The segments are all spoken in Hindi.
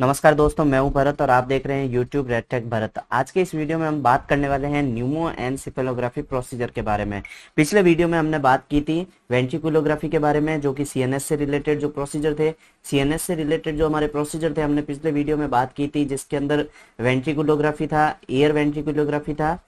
नमस्कार दोस्तों मैं हूं भरत और आप देख रहे हैं YouTube रेड टेक भरत आज के इस वीडियो में हम बात करने वाले हैं न्यूमो एंड सिफेलोग्राफी प्रोसीजर के बारे में पिछले वीडियो में हमने बात की थी वेंटिकुलोग्राफी के बारे में जो कि सीएनएस से रिलेटेड जो प्रोसीजर थे सीएनएस से रिलेटेड जो हमारे प्रोसीजर थे हमने पिछले वीडियो में बात की थी जिसके अंदर वेंट्रिकुलोग्राफी था एयर वेंटिकुलोग्राफी था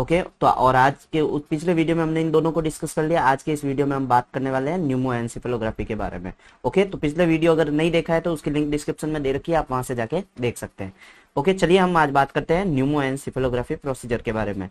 ओके तो और आज के पिछले वीडियो में हमने इन दोनों को डिस्कस कर लिया आज के इस वीडियो में हम बात करने वाले हैं न्यूमो एनसेफेलोग्राफी के बारे में ओके तो पिछले वीडियो अगर नहीं देखा है तो उसकी लिंक डिस्क्रिप्शन में दे रखी है आप वहां से जाके देख सकते हैं ओके चलिए हम आज बात करते हैं न्यूमो एनसेफेलोग्राफी प्रोसीजर के बारे में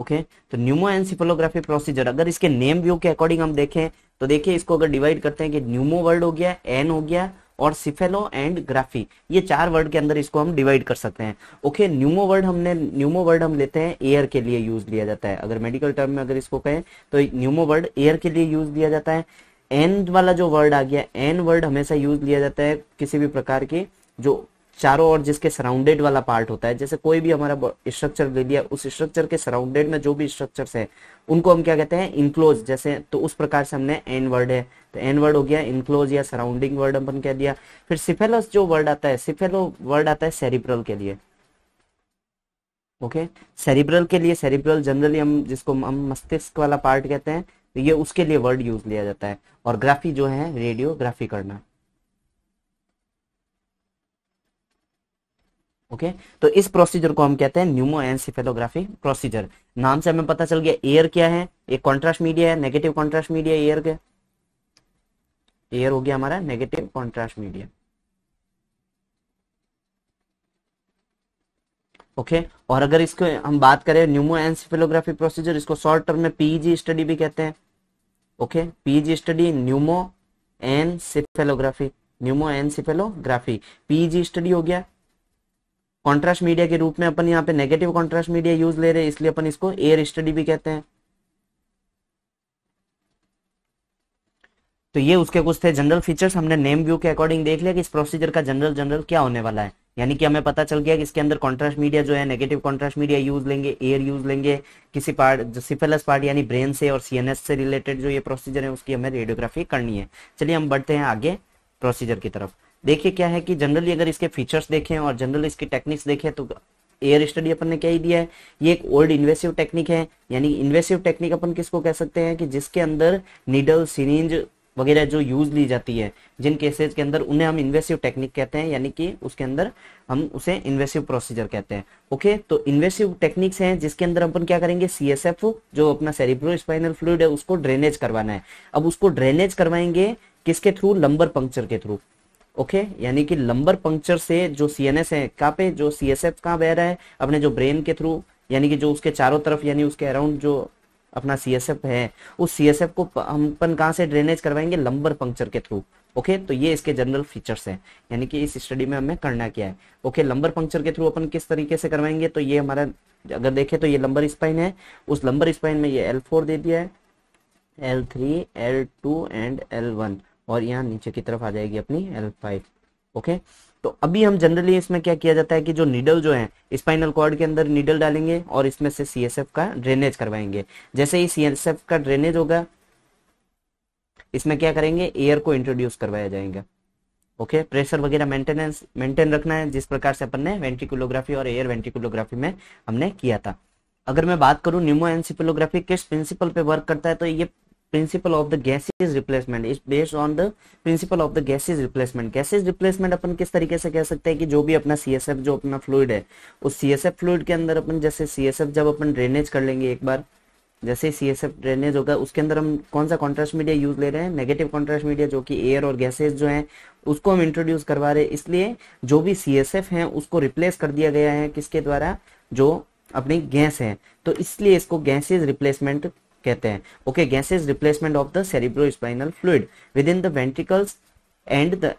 ओके तो न्यूमो एनसिफोलोग्राफी प्रोसीजर अगर इसके नेम व्यू के अकॉर्डिंग हम देखें तो देखिए इसको अगर डिवाइड करते हैं कि न्यूमो वर्ड हो गया एन हो गया और सिफेलो एंड ग्राफी ये चार वर्ड के अंदर इसको हम डिवाइड कर सकते हैं ओके न्यूमो वर्ड हमने न्यूमो वर्ड हम लेते हैं एयर के लिए यूज लिया जाता है अगर मेडिकल टर्म में अगर इसको कहें तो न्यूमो वर्ड एयर के लिए यूज लिया जाता है एन वाला जो वर्ड आ गया एन वर्ड हमेशा यूज लिया जाता है किसी भी प्रकार की जो चारों ओर जिसके सराउंडेड वाला पार्ट होता है जैसे कोई भी हमारा स्ट्रक्चर ले लिया उस स्ट्रक्चर के सराउंडेड में जो भी स्ट्रक्चर है उनको हम क्या कहते हैं इनक्लोज जैसे तो उस प्रकार से हमने एन वर्ड है तो एन वर्ड हो गया इनक्लोज या सराउंडिंग वर्ड अपन कह दिया फिर सिफेलस जो वर्ड आता है सिफेलो वर्ड आता है सेरिब्रल के लिए ओके सेरिप्रल सेरिब्रल के लिए सेरिब्रल जनरली हम जिसको हम मस्तिष्क वाला पार्ट कहते हैं तो ये उसके लिए वर्ड यूज लिया जाता है और ग्राफी जो है रेडियोग्राफी करना ओके तो इस प्रोसीजर को हम कहते हैं न्यूमो एनसीफेलोग्राफी प्रोसीजर नाम से हमें पता चल गया एयर क्या है एक कॉन्ट्रास्ट मीडिया है नेगेटिव कॉन्ट्रास्ट मीडिया एयर के एयर हो गया हमारा negative contrast media okay okay? और अगर इसको हम बात करें न्यूमो एनसीफेलोग्राफी प्रोसीजर इसको शॉर्ट टर्म में पीजी स्टडी भी कहते हैं okay PG study pneumo encephalography pneumo encephalography PG study हो गया कॉन्ट्रास्ट मीडिया के रूप में अपन यहाँ पे नेगेटिव कॉन्ट्रास्ट मीडिया यूज ले रहे हैं इसलिए अपन इसको एयर स्टडी भी कहते हैं तो ये उसके कुछ थे जनरल फीचर्स हमने नेम व्यू के अकॉर्डिंग देख लिया कि इस प्रोसीजर का जनरल जनरल क्या होने वाला है यानी कि हमें पता चल गया कि इसके अंदर कॉन्ट्रास्ट मीडिया जो है नेगेटिव कॉन्ट्रास्ट मीडिया यूज लेंगे एयर यूज लेंगे किसी पार्ट सिफेलस पार्ट यानी ब्रेन से और सीएनएस से रिलेटेड जो ये प्रोसीजर है उसकी हमें रेडियोग्राफी करनी है चलिए हम बढ़ते हैं आगे प्रोसीजर की तरफ देखिए क्या है कि जनरली अगर इसके फीचर्स देखें और जनरली इसकी टेक्निक्स देखें तो एयर स्टडी अपन ने क्या ही दिया है ये एक ओल्ड इन्वेसिव टेक्निक है यानी इन्वेसिव टेक्निक अपन किसको कह सकते हैं कि जिसके अंदर निडल सिरिंज वगैरह जो यूज ली जाती है जिन केसेज के अंदर उन्हें हम इन्वेसिव टेक्निक कहते हैं यानी कि उसके अंदर हम उसे इन्वेसिव प्रोसीजर कहते हैं ओके तो इन्वेसिव टेक्निक्स हैं जिसके अंदर अपन क्या करेंगे सी एस एफ जो अपना सेरिब्रो स्पाइनल फ्लूड है उसको ड्रेनेज करवाना है अब उसको ड्रेनेज करवाएंगे किसके थ्रू लंबर पंक्चर के थ्रू ओके यानी कि लंबर पंक्चर से जो सीएनएस है कहाँ पे जो एफ कहाँ बह रहा है अपने जो ब्रेन के थ्रू यानी कि जो उसके चारों तरफ यानी उसके अराउंड जो अपना एफ है उस सी एस एफ को हम अपन कहाँ से ड्रेनेज करवाएंगे लंबर पंक्चर के थ्रू ओके तो ये इसके जनरल फीचर्स हैं यानी कि इस स्टडी में हमें करना क्या है ओके लंबर पंक्चर के थ्रू अपन किस तरीके से करवाएंगे तो ये हमारा अगर देखें तो ये लंबर स्पाइन है उस लंबर स्पाइन में ये एल फोर दे दिया है L three L two and L one और यहाँ नीचे की तरफ आ जाएगी अपनी एल फाइव ओके तो अभी हम जनरली इसमें क्या किया जाता है कि जो नीडल जो है स्पाइनल कॉर्ड के अंदर नीडल डालेंगे और इसमें से सी का ड्रेनेज करवाएंगे जैसे ही सी का ड्रेनेज होगा इसमें क्या करेंगे एयर को इंट्रोड्यूस करवाया जाएगा ओके प्रेशर वगैरह मेंटेनेंस मेंटेन रखना है जिस प्रकार से अपन ने वेंटिकुलोग्राफी और एयर वेंटिकुलोग्राफी में हमने किया था अगर मैं बात करूं न्यूमो एनसिपोलोग्राफी किस प्रिंसिपल पे वर्क करता है तो ये principle of the gases replacement is based on the principle of the gases replacement gases replacement अपन किस तरीके से कह सकते हैं कि जो भी अपना सी एस एफ जो अपना फ्लूड है उस सी एस एफ फ्लूड के अंदर अपन जैसे सी एस एफ जब अपन ड्रेनेज कर लेंगे एक बार जैसे सी एस एफ ड्रेनेज होगा उसके अंदर हम कौन सा कॉन्ट्रास्ट मीडिया यूज ले रहे हैं नेगेटिव कॉन्ट्रास्ट मीडिया जो कि एयर और गैसेज जो है उसको हम इंट्रोड्यूस करवा रहे हैं इसलिए जो भी सी एस एफ है उसको रिप्लेस कर दिया गया है किसके द्वारा जो अपनी गैस है तो इसलिए इसको गैसेज रिप्लेसमेंट कहते हैं okay gases replacement of the cerebro spinal fluid with in the ventricles and the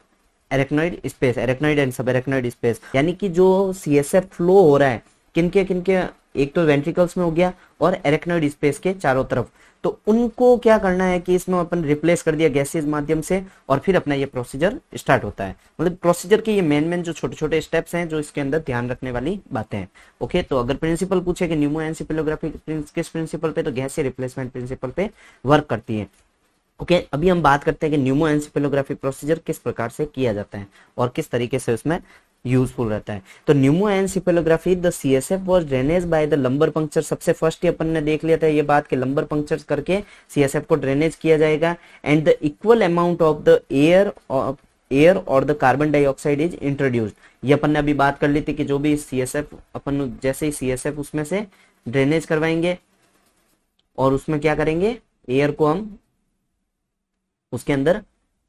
arachnoid space arachnoid and sub arachnoid space यानी कि जो सी एस एफ फ्लो हो रहा है किनके किनके एक तो वेंट्रिकल्स में हो गया और एरेक्नोइड स्पेस के चारों तरफ तो उनको क्या करना है कि इसमें अपन रिप्लेस कर दिया गैसेज माध्यम से और फिर अपना ये प्रोसीजर स्टार्ट होता है मतलब प्रोसीजर के ये मेन मेन जो छोटे छोटे स्टेप्स हैं जो इसके अंदर ध्यान रखने वाली बातें हैं ओके तो अगर प्रिंसिपल पूछे कि न्यूमो एनसीपिलोग्राफी किस प्रिंसिपल पे तो गैसे रिप्लेसमेंट प्रिंसिपल पे वर्क करती है ओके okay, अभी हम बात करते हैं कि न्यूमो एनसिपेलोग्राफी प्रोसीजर किस प्रकार से किया जाता है और किस तरीके से उसमें यूजफुल रहता है तो pneumo encephalography the C S F was drainage by the lumbar puncture सबसे फर्स्ट ही अपन ने देख लिया था ये बात कि लंबर पंक्चर करके सी एस एफ को ड्रेनेज किया जाएगा and the equal amount of the air air और the carbon dioxide is introduced ये अपन ने अभी बात कर ली थी कि जो भी सी एस एफ अपन जैसे ही सी एस एफ उसमें से ड्रेनेज करवाएंगे और उसमें क्या करेंगे एयर को हम उसके अंदर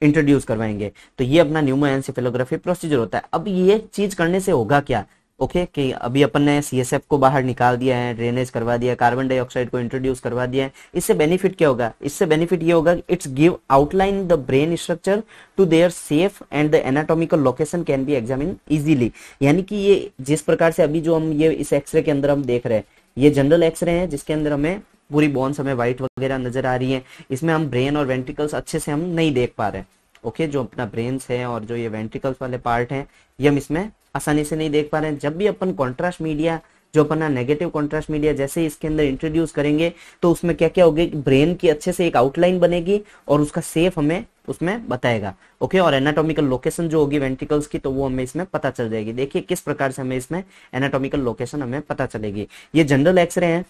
इंट्रोड्यूस करवाएंगे तो ये अपना न्यूमो एनसेफेलोग्राफी प्रोसीजर होता है अब ये चीज करने से होगा क्या ओके okay, कि अभी अपन ने सीएसएफ को बाहर निकाल दिया है ड्रेनेज करवा दिया कार्बन डाइऑक्साइड को इंट्रोड्यूस करवा दिया है इससे बेनिफिट क्या होगा इससे बेनिफिट ये होगा it's give outline the brain structure to their safe and the anatomical location can be examine easily यानी कि ये जिस प्रकार से अभी जो हम ये इस एक्सरे के अंदर हम देख रहे हैं ये जनरल एक्सरे है जिसके अंदर हमें पूरी बोन्स हमें व्हाइट वगैरह नजर आ रही है इसमें हम ब्रेन और वेंटिकल्स अच्छे से हम नहीं देख पा रहे हैं ओके जो अपना ब्रेन्स है और जो ये वेंटिकल्स वाले पार्ट है ये हम इसमें आसानी से नहीं देख पा रहे हैं जब भी अपन कॉन्ट्रास्ट मीडिया जो अपना नेगेटिव कॉन्ट्रास्ट मीडिया जैसे ही इसके अंदर इंट्रोड्यूस करेंगे तो उसमें क्या क्या होगी ब्रेन की अच्छे से एक आउटलाइन बनेगी और उसका सेफ हमें उसमें बताएगा ओके और एनाटॉमिकल लोकेशन जो होगी वेंटिकल्स की तो वो हमें इसमें पता चल जाएगी देखिए किस प्रकार से हमें इसमें एनाटॉमिकल लोकेशन हमें पता चलेगी ये जनरल एक्सरे है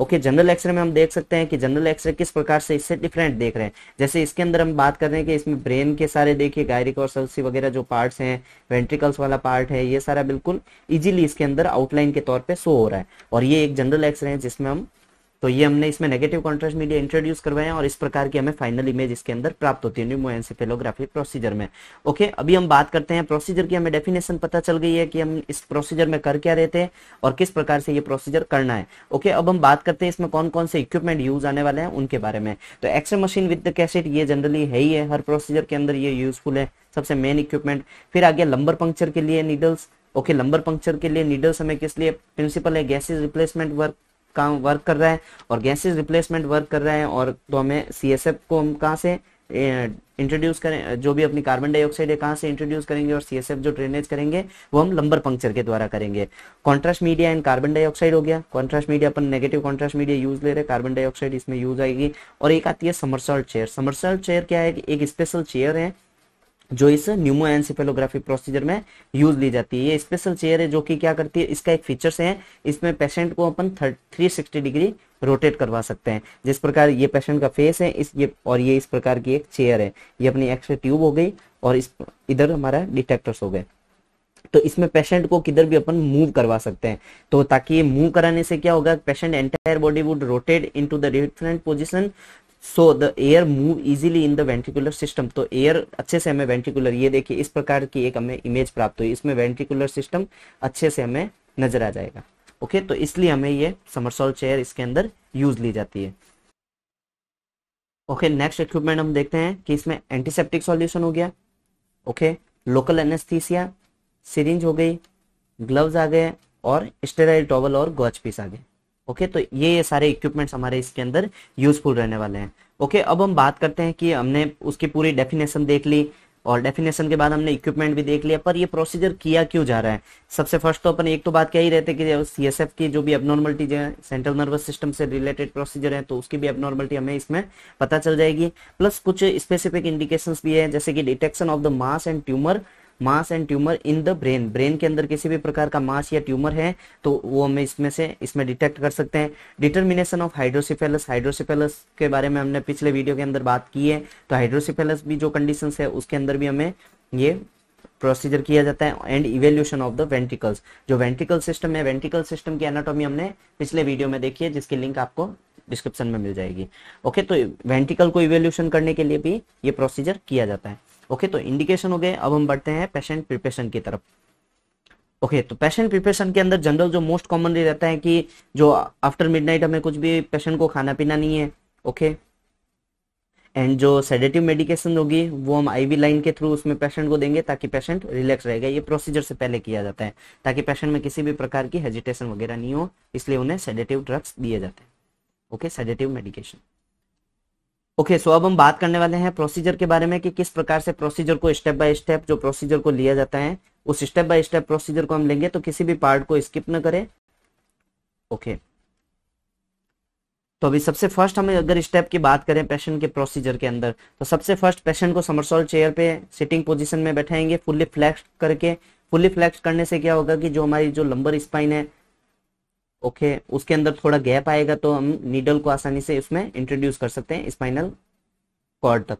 ओके जनरल एक्सरे में हम देख सकते हैं कि जनरल एक्सरे किस प्रकार से इससे डिफरेंट देख रहे हैं जैसे इसके अंदर हम बात कर रहे हैं कि इसमें ब्रेन के सारे देखिए गायरिक और सलसी वगैरह जो पार्ट्स हैं वेंट्रिकल्स वाला पार्ट है ये सारा बिल्कुल इजीली इसके अंदर आउटलाइन के तौर पर शो हो रहा है और ये एक जनरल एक्सरे है जिसमें हम तो ये हमने इसमें नेगेटिव कॉन्ट्रास्ट मीडिया इंट्रोड्यूस करवाया और इस प्रकार की हमें फाइनल इमेज इसके अंदर प्राप्त होती है न्यूमोएंसिफेलोग्राफी प्रोसीजर में ओके अभी हम बात करते हैं प्रोसीजर की हमें डेफिनेशन पता चल गई है कि हम इस प्रोसीजर में कर क्या रहते हैं और किस प्रकार से ये प्रोसीजर करना है ओके अब हम बात करते हैं इसमें कौन कौन से इक्विपमेंट यूज आने वाले हैं उनके बारे में तो x-ray machine with the cassette ये जनरली है ही है हर प्रोसीजर के अंदर ये यूजफुल है सबसे मेन इक्विपमेंट फिर आगे लंबर पंक्चर के लिए नीडल्स ओके लंबर पंक्चर के लिए नीडल्स हमें किस लिए प्रिंसिपल है गैसेज रिप्लेसमेंट वर्क काम वर्क कर रहा है और गैसेज रिप्लेसमेंट वर्क कर रहा है और तो हमें सी को हम कहाँ से इंट्रोड्यूस करें जो भी अपनी कार्बन डाइऑक्साइड है कहाँ से इंट्रोड्यूस करेंगे और सी जो ड्रेनेज करेंगे वो हम लंबर पंक्चर के द्वारा करेंगे contrast media and carbon dioxide हो गया कॉन्ट्रास्ट मीडिया अपन नेगेटिव कॉन्ट्रास्ट मीडिया यूज ले रहे कार्बन डाइऑक्साइड इसमें यूज आएगी और एक आती है समरसॉल्ट चेयर समरसॉल्ट चेयर क्या है एक स्पेशल चेयर है जो इस न्यूमो एनसेफेलोग्राफी प्रोसीजर में यूज ली जाती है ये स्पेशल चेयर है जो कि क्या करती है इसका एक फीचर्स है इसमें पेशेंट को अपन थ्री सिक्सटी डिग्री रोटेट करवा सकते हैं जिस प्रकार ये पेशेंट का फेस है इस ये और ये इस प्रकार की एक चेयर है ये अपनी एक्सरे ट्यूब हो गई और इस इधर हमारा डिटेक्टर्स हो गए तो इसमें पेशेंट को किधर भी अपन मूव करवा सकते हैं तो ताकि ये मूव कराने से क्या होगा patient entire body would rotate into the different position so the air move easily in the ventricular system तो एयर अच्छे से हमें वेंट्रिकुलर ये देखिए इस प्रकार की एक हमें इमेज प्राप्त हुई इसमें वेंट्रिकुलर सिस्टम अच्छे से हमें नजर आ जाएगा ओके okay, तो इसलिए हमें ये समरसोल चेयर इसके अंदर यूज ली जाती है ओके नेक्स्ट इक्विपमेंट हम देखते हैं कि इसमें एंटीसेप्टिक सॉल्यूशन हो गया ओके लोकल एनेस्थीसिया सिरिंज हो गई ग्लव्स आ गए और स्टेराइल टॉवल और गॉच पीस आ गए ओके तो ये सारे इक्विपमेंट्स हमारे इसके अंदर यूजफुल रहने वाले हैं ओके अब हम बात करते हैं कि हमने उसकी पूरी डेफिनेशन देख ली और डेफिनेशन के बाद हमने इक्विपमेंट भी देख लिया पर ये प्रोसीजर किया क्यों जा रहा है सबसे फर्स्ट तो अपन एक तो बात क्या ही रहते कि सी एस की जो भी एबनॉर्मलिटीज है सेंट्रल नर्वस सिस्टम से रिलेटेड प्रोसीजर है तो उसकी भी एबनॉर्मलिटी हमें इसमें पता चल जाएगी प्लस कुछ स्पेसिफिक इंडिकेशन भी है जैसे कि detection of the mass and tumour mass and tumour in the brain brain के अंदर किसी भी प्रकार का मास या ट्यूमर है तो वो हम इसमें से इसमें डिटेक्ट कर सकते हैं डिटर्मिनेशन ऑफ हाइड्रोसिफेलस हाइड्रोसिफेलस के बारे में हमने पिछले वीडियो के अंदर बात की है तो हाइड्रोसिफेलस भी जो कंडीशन है उसके अंदर भी हमें ये प्रोसीजर किया जाता है and evaluation of the ventricles जो वेंटिकल सिस्टम है वेंटिकल सिस्टम की एनाटॉमी हमने पिछले वीडियो में देखी है जिसकी लिंक आपको डिस्क्रिप्शन में मिल जाएगी ओके तो वेंटिकल को इवेल्यूशन करने के लिए भी ये प्रोसीजर किया जाता है ओके तो इंडिकेशन हो गए अब हम बढ़ते हैं पेशेंट प्रिपरेशन की तरफ ओके okay, तो पेशेंट प्रिपरेशन के अंदर जनरल जो मोस्ट कॉमनली रहता है कि जो आफ्टर मिडनाइट हमें कुछ भी पेशेंट को खाना पीना नहीं है ओके okay? एंड जो सेडेटिव मेडिकेशन होगी वो हम आईवी लाइन के थ्रू उसमें पेशेंट को देंगे ताकि पेशेंट रिलैक्स रहेगा ये प्रोसीजर से पहले किया जाता है ताकि पेशेंट में किसी भी प्रकार की हेजिटेशन वगैरह नहीं हो इसलिए उन्हें सेडेटिव ड्रग्स दिए जाते हैं okay sedative medication okay so अब हम बात करने वाले हैं प्रोसीजर के बारे में कि किस प्रकार से प्रोसीजर को स्टेप बाय स्टेप जो प्रोसीजर को लिया जाता है उस स्टेप बाय स्टेप प्रोसीजर को हम लेंगे तो किसी भी पार्ट को स्किप न करें ओके तो अभी सबसे फर्स्ट हमें अगर स्टेप की बात करें पेशेंट के प्रोसीजर के अंदर तो सबसे फर्स्ट पेशेंट को समरसोल चेयर पे सिटिंग पोजीशन में बैठाएंगे फुल्ली फ्लैक्स करके फुल्ली फ्लैक्स करने से क्या होगा कि जो हमारी जो लंबर स्पाइन है ओके okay, उसके अंदर थोड़ा गैप आएगा तो हम नीडल को आसानी से उसमें इंट्रोड्यूस कर सकते हैं स्पाइनल कॉर्ड तक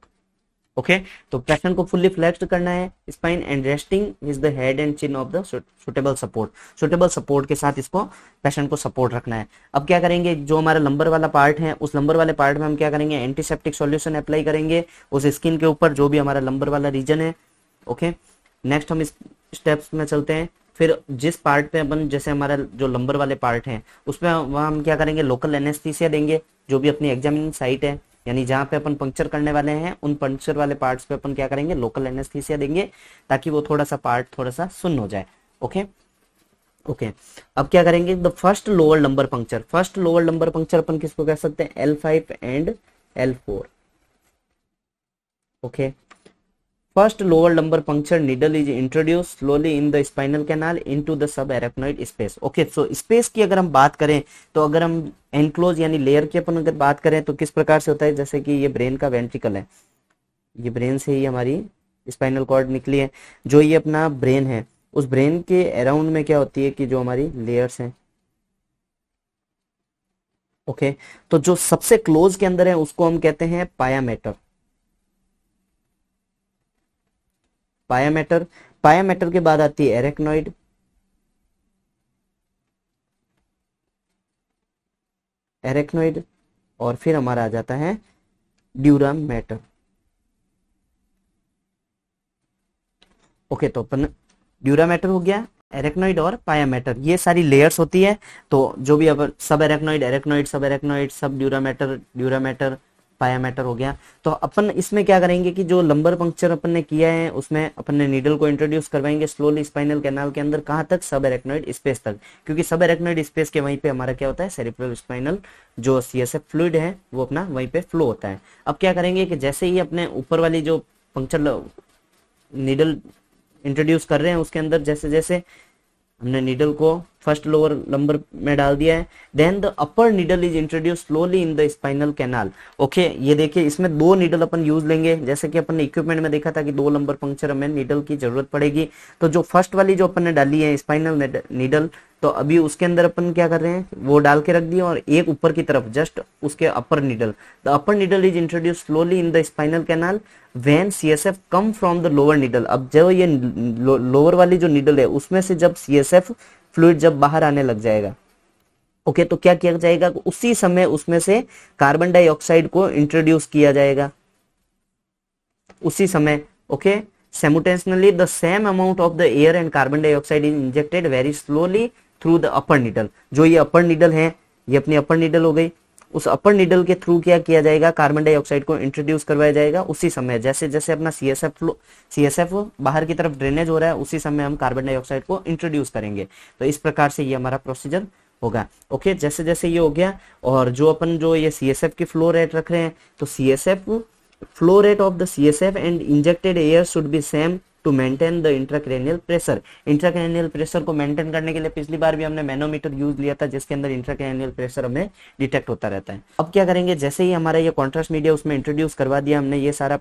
ओके okay? तो पेशेंट को फुल्ली फ्लेक्स्ड करना है spine and resting with the head and chin of the suitable support suitable support के साथ इसको पेशेंट को सपोर्ट रखना है अब क्या करेंगे जो हमारा लंबर वाला पार्ट है उस लंबर वाले पार्ट में हम क्या करेंगे एंटीसेप्टिक सोल्यूशन अप्लाई करेंगे उस स्किन के ऊपर जो भी हमारा लंबर वाला रीजन है ओके okay? नेक्स्ट हम इस स्टेप्स में चलते हैं फिर जिस पार्ट पे अपन जैसे हमारा जो लंबर वाले पार्ट है उसमें वहाँ हम क्या करेंगे लोकल एनेस्थीसिया देंगे जो भी अपनी एग्जामिनिंग साइट है यानी जहाँ पे अपन पंक्चर करने वाले हैं उन पंक्चर वाले पार्ट्स पे अपन क्या करेंगे लोकल एनेस्थीसिया देंगे ताकि वो थोड़ा सा पार्ट थोड़ा सा सुन्न हो जाए ओके ओके अब क्या करेंगे the first lower lumbar puncture first lower lumbar puncture अपन किसको कह सकते हैं L five and L four okay First lower lumbar puncture needle is introduced slowly in the spinal canal into the subarachnoid space. Okay, so space की अगर हम बात करें तो अगर हम एनक्लोज यानी लेयर की अपन अगर बात करें तो किस प्रकार से होता है जैसे कि ये ब्रेन का वेंट्रिकल है ये ब्रेन से ही हमारी स्पाइनल कॉर्ड निकली है जो ये अपना ब्रेन है उस ब्रेन के अराउंड में क्या होती है कि जो हमारी लेयर्स हैं ओके okay, तो जो सबसे क्लोज के अंदर है उसको हम कहते हैं पायामेटर पायामेटर पायामेटर के बाद आती है एरेक्नोइड एरेक्नोइड और फिर हमारा आ जाता है ड्यूरा मैटर ओके तो अपन ड्यूरा मैटर हो गया एरेक्नोइड और पायामेटर ये सारी लेयर्स होती है तो जो भी अब sub arachnoid arachnoid sub arachnoid sub dura mater dura mater mater हो गया तो अपन इसमें क्या करेंगे कि जो लंबर पंक्चर अपन ने किया है उसमें अपन ने नीडल को इंट्रोड्यूस करवाएंगे स्लोली स्पाइनल कैनाल के अंदर कहां तक सब एरेक्नोइड स्पेस तक क्योंकि सब एरेक्नोइड स्पेस के वहीं पे हमारा क्या होता है सेरिब्रल स्पाइनल जो सी एस फ्लूड है वो अपना वहीं पे फ्लो होता है अब क्या करेंगे कि जैसे ही अपने ऊपर वाली जो पंक्चर नीडल इंट्रोड्यूस कर रहे हैं उसके अंदर जैसे जैसे हमने नीडल को फर्स्ट लोअर नंबर में डाल दिया है then the upper needle is introduce slowly in the spinal canal okay ये देखिए इसमें दो नीडल अपन यूज लेंगे जैसे कि अपन ने इक्विपमेंट में देखा था कि दो नंबर पंक्चर हमें नीडल की जरूरत पड़ेगी तो जो फर्स्ट वाली जो अपन ने डाली है स्पाइनल नीडल तो अभी उसके अंदर अपन क्या कर रहे हैं वो डाल के रख दिए और एक ऊपर की तरफ जस्ट उसके upper needle the upper needle is introduce slowly in the spinal canal when C S F come from the lower needle अब जो ये लोअर वाली जो नीडल है उसमें से जब सी एस एफ फ्लूड जब बाहर आने लग जाएगा ओके तो क्या किया जाएगा उसी समय उसमें से कार्बन डाइऑक्साइड को इंट्रोड्यूस किया जाएगा उसी समय okay simultaneously the same amount of the air and carbon dioxide is injected very slowly through the upper needle जो ये अपर निडल है ये अपनी अपर निडल हो गई उस अपर निडल के थ्रू क्या किया जाएगा कार्बन डाइऑक्साइड को इंट्रोड्यूस करवाया जाएगा उसी समय जैसे जैसे अपना सीएसएफ फ्लो सीएसएफ बाहर की तरफ ड्रेनेज हो रहा है उसी समय हम कार्बन डाइऑक्साइड को इंट्रोड्यूस करेंगे तो इस प्रकार से ये हमारा प्रोसीजर होगा ओके जैसे जैसे ये हो गया और जो अपन जो ये सी एस एफ की फ्लो रेट रख रहे हैं तो C S F of the C S F and injected air should be same to maintain the intracranial pressure intracranial pressure को मेंटेन करने के लिए पिछली बार भी हमने मैनोमीटर यूज लिया था जिसके अंदर इंट्राक्रेनियल प्रेशर हमें डिटेक्ट होता रहता है अब क्या करेंगे जैसे ही हमारा ये कॉन्ट्रास्ट मीडिया उसमें इंट्रोड्यूस करवा दिया हमने ये सारा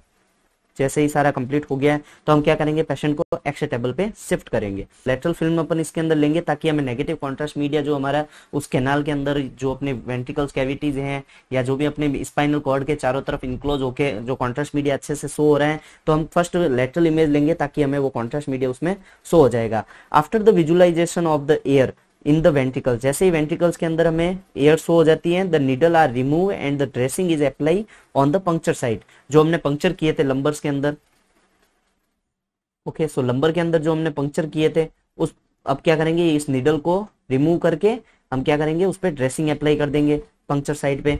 जैसे ही सारा कंप्लीट हो गया है तो हम क्या करेंगे पेशेंट को एक्स टेबल पे शिफ्ट करेंगे लेटरल फिल्म अपन इसके अंदर लेंगे ताकि हमें नेगेटिव कॉन्ट्रास्ट मीडिया जो हमारा उस कैनाल के अंदर जो अपने वेंट्रिकल्स कैविटीज हैं या जो भी अपने स्पाइनल कॉर्ड के चारों तरफ इंक्लोज होकर जो कॉन्ट्रास्ट मीडिया अच्छे से शो हो रहे हैं तो हम फर्स्ट लेटरल इमेज लेंगे ताकि हमें वो कॉन्ट्रास्ट मीडिया उसमें शो हो जाएगा after the visualization of the air in the ventricles जैसे ही वेंटिकल्स के अंदर हमें एयर शो हो जाती है the needle are remove and the dressing is apply on the puncture side जो हमने पंक्चर किए थे लंबर्स के अंदर ओके सो लंबर के अंदर जो हमने पंक्चर किए थे उस अब क्या करेंगे इस निडल को रिमूव करके हम क्या करेंगे उस पर ड्रेसिंग अप्लाई कर देंगे पंक्चर साइड पे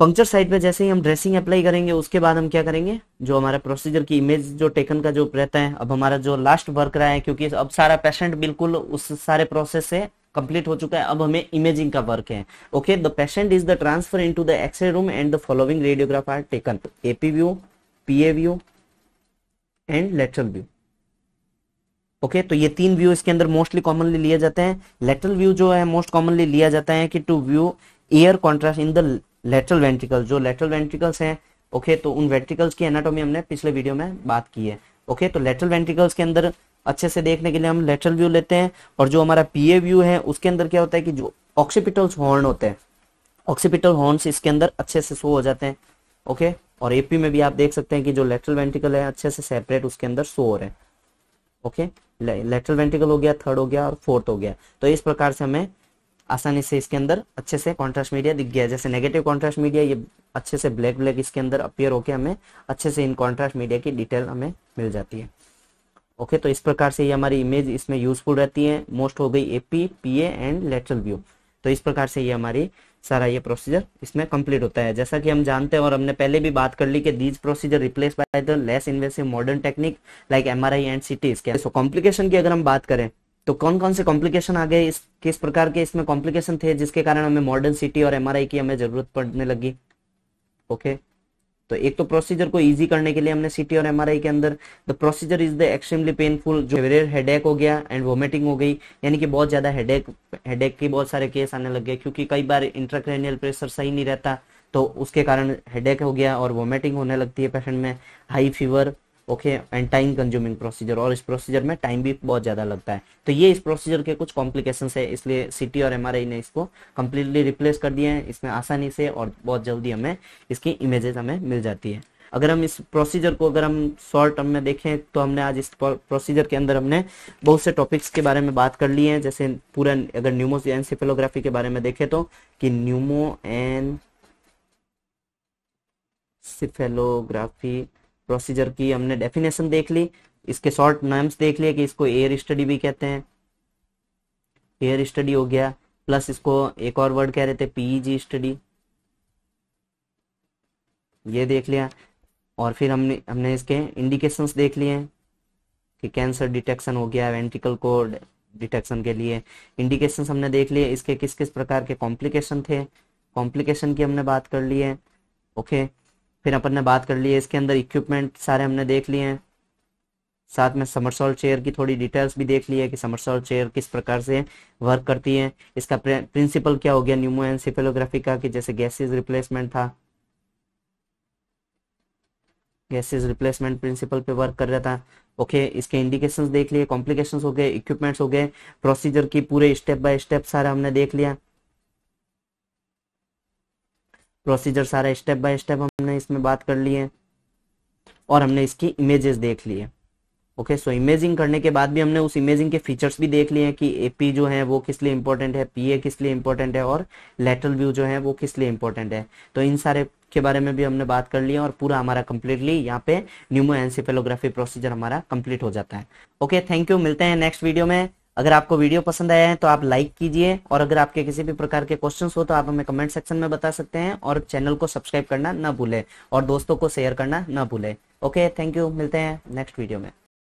पंक्चर साइड पे जैसे ही हम ड्रेसिंग अप्लाई करेंगे उसके बाद हम क्या करेंगे जो हमारा प्रोसीजर की इमेज जो टेकन का जो रहता है अब हमारा जो लास्ट वर्क रहा है क्योंकि अब सारा पेशेंट बिल्कुल उस सारे प्रोसेस से कंप्लीट हो चुका है अब हमें इमेजिंग का वर्क है okay the patient is the transfer in the X ray room and the following radiograph are taken AP view P view and lateral view okay okay, तो ये तीन व्यू इसके अंदर मोस्टली कॉमनली लिए जाते हैं लेटरल व्यू जो है मोस्ट कॉमनली लिया जाता है कि two view air contrast in the lateral ventricle जो लेटरल वेंट्रिकल्स हैं ओके तो उन वेंट्रिकल्स की एनाटोमी हमने पिछले वीडियो में बात की है ओके तो लेटरल वेंट्रिकल्स के अंदर अच्छे से देखने के लिए हम लेटरल व्यू लेते हैं और जो हमारा पीए व्यू है उसके अंदर क्या होता है कि जो ऑक्सीपिटल्स हॉर्न होते हैं ऑक्सीपिटल हॉर्न इसके अंदर अच्छे से शो हो जाते हैं ओके और एपी में भी आप देख सकते हैं कि जो लेटरल वेंट्रिकल है अच्छे से सेपरेट उसके अंदर शो हो रहे हैं ओके लेटरल वेंट्रिकल हो गया थर्ड हो गया और फोर्थ हो गया तो इस प्रकार से हमें आसानी से इसके अंदर अच्छे से कॉन्ट्रास्ट मीडिया दिख गया जैसे नेगेटिव कॉन्ट्रास्ट मीडिया ये अच्छे से ब्लैक ब्लैक इसके अंदर अपियर होके हमें अच्छे से इन कॉन्ट्रास्ट मीडिया की डिटेल हमें मिल जाती है ओके okay, तो इस प्रकार से ये हमारी इमेज इसमें यूजफुल रहती है मोस्ट हो गई AP PA and lateral view तो इस प्रकार से ये हमारी सारा ये प्रोसीजर इसमें कंप्लीट होता है जैसा कि हम जानते हैं और हमने पहले भी बात कर ली कि these procedure replace by the less invasive modern technique like MRI and CT scan so complication की अगर हम बात करें तो कौन कौन से कॉम्प्लिकेशन आ गए इस किस प्रकार के इसमें कॉम्प्लिकेशन थे जिसके कारण हमें मॉडर्न सिटी और एमआरआई की हमें जरूरत पड़ने लगी ओके तो एक तो प्रोसीजर को इजी करने के लिए हमने सिटी और एमआरआई के अंदर the procedure is the extremely painful जो हेडेक हो गया एंड वोमिटिंग हो गई यानी कि बहुत ज्यादा हेडेक हेडेक के बहुत सारे केस आने लग गए क्योंकि कई बार इंट्राक्रेनियल प्रेशर सही नहीं रहता तो उसके कारण हेडेक हो गया और वोमिटिंग होने लगती है पेशेंट में high fever okay and time consuming procedure और इस प्रोसीजर में टाइम भी बहुत ज़्यादा लगता है तो ये इस प्रोसीजर के कुछ कॉम्प्लिकेशन है इसलिए सिटी और एम ने इसको कम्प्लीटली रिप्लेस कर दिया है इसमें आसानी से और बहुत जल्दी हमें इसकी इमेजेस हमें मिल जाती है अगर हम इस प्रोसीजर को अगर हम शॉर्ट टर्म में देखें तो हमने आज इस प्रोसीजर के अंदर हमने बहुत से टॉपिक्स के बारे में बात कर ली है जैसे पूरा अगर न्यूमो एनसीफेलोग्राफी के बारे में देखें तो कि न्यूमो एन सिफेलोग्राफी प्रोसीजर की हमने डेफिनेशन देख ली इसके शॉर्ट नेम्स देख लिए कि इसको एयर स्टडी भी कहते हैं एयर स्टडी हो गया प्लस इसको एक और वर्ड कह रहे थे पीजी स्टडी e ये देख लिया और फिर हमने हमने इसके इंडिकेशंस देख लिए हैं कि कैंसर डिटेक्शन हो गया वेंट्रिकल को डिटेक्शन के लिए इंडिकेशन हमने देख लिए इसके किस किस प्रकार के कॉम्प्लिकेशन थे कॉम्प्लिकेशन की हमने बात कर ली है ओके फिर अपन ने बात कर ली है इसके अंदर इक्विपमेंट सारे हमने देख लिए हैं साथ में समरसॉल चेयर की थोड़ी डिटेल्स भी देख ली है कि समरसॉल चेयर किस प्रकार से वर्क करती है इसका प्रिंसिपल क्या हो गया न्यूमो एनसिफेलोग्राफी का कि जैसे गैसेज रिप्लेसमेंट था गैसेज रिप्लेसमेंट प्रिंसिपल पे वर्क कर रहा था ओके okay, इसके इंडिकेशंस देख लिए कॉम्प्लिकेशंस हो गए इक्विपमेंट्स हो गए प्रोसीजर की पूरे स्टेप बाय स्टेप सारा हमने देख लिया प्रोसीजर सारा स्टेप बाय स्टेप हमने इसमें बात कर ली है और हमने इसकी इमेजेस देख ली है ओके सो इमेजिंग करने के बाद भी हमने उस इमेजिंग के फीचर्स भी देख लिए हैं कि एपी जो है वो किस लिए इंपॉर्टेंट है पीए किस लिए इंपॉर्टेंट है और लेटरल व्यू जो है वो किस लिए इंपॉर्टेंट है तो इन सारे के बारे में भी हमने बात कर ली और पूरा हमारा कंप्लीटली यहाँ पे न्यूमो एनसीफेलोग्राफी प्रोसीजर हमारा कंप्लीट हो जाता है ओके थैंक यू मिलते हैं नेक्स्ट वीडियो में अगर आपको वीडियो पसंद आया है तो आप लाइक कीजिए और अगर आपके किसी भी प्रकार के क्वेश्चंस हो तो आप हमें कमेंट सेक्शन में बता सकते हैं और चैनल को सब्सक्राइब करना ना भूलें और दोस्तों को शेयर करना ना भूलें ओके थैंक यू मिलते हैं नेक्स्ट वीडियो में